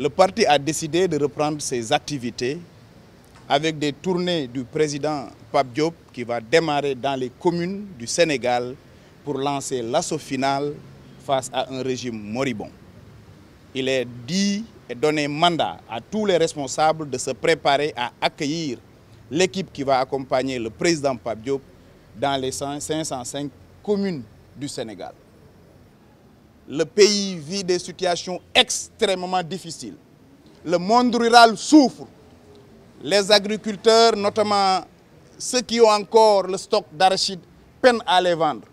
le parti a décidé de reprendre ses activités avec des tournées du président Pape Diop qui va démarrer dans les communes du Sénégal pour lancer l'assaut final face à un régime moribond. Il est dit et donné mandat à tous les responsables de se préparer à accueillir l'équipe qui va accompagner le président Pape Diop dans les 505 communes du Sénégal. Le pays vit des situations extrêmement difficiles. Le monde rural souffre. Les agriculteurs, notamment ceux qui ont encore le stock d'arachides, peinent à les vendre.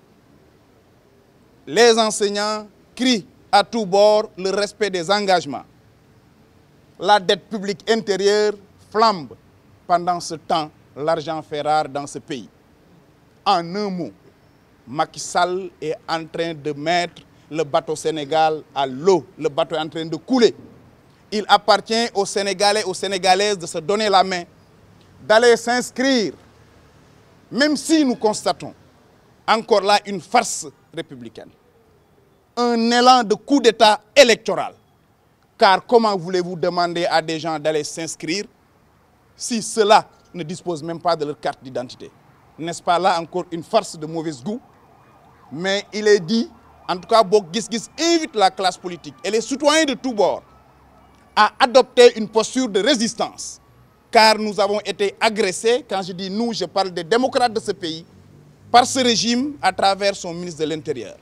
Les enseignants crient à tout bord le respect des engagements. La dette publique intérieure flambe. Pendant ce temps, l'argent fait rare dans ce pays. En un mot, Macky Sall est en train de mettre le bateau Sénégal à l'eau. Le bateau est en train de couler. Il appartient aux Sénégalais, aux Sénégalaises de se donner la main, d'aller s'inscrire, même si nous constatons encore là une farce républicaine, un élan de coup d'État électoral. Car comment voulez-vous demander à des gens d'aller s'inscrire si cela ne dispose même pas de leur carte d'identité N'est-ce pas là encore une farce de mauvais goût Mais il est dit en tout cas Bok Gis invite la classe politique et les citoyens de tous bords à adopter une posture de résistance car nous avons été agressés, quand je dis nous, je parle des démocrates de ce pays, par ce régime à travers son ministre de l'Intérieur.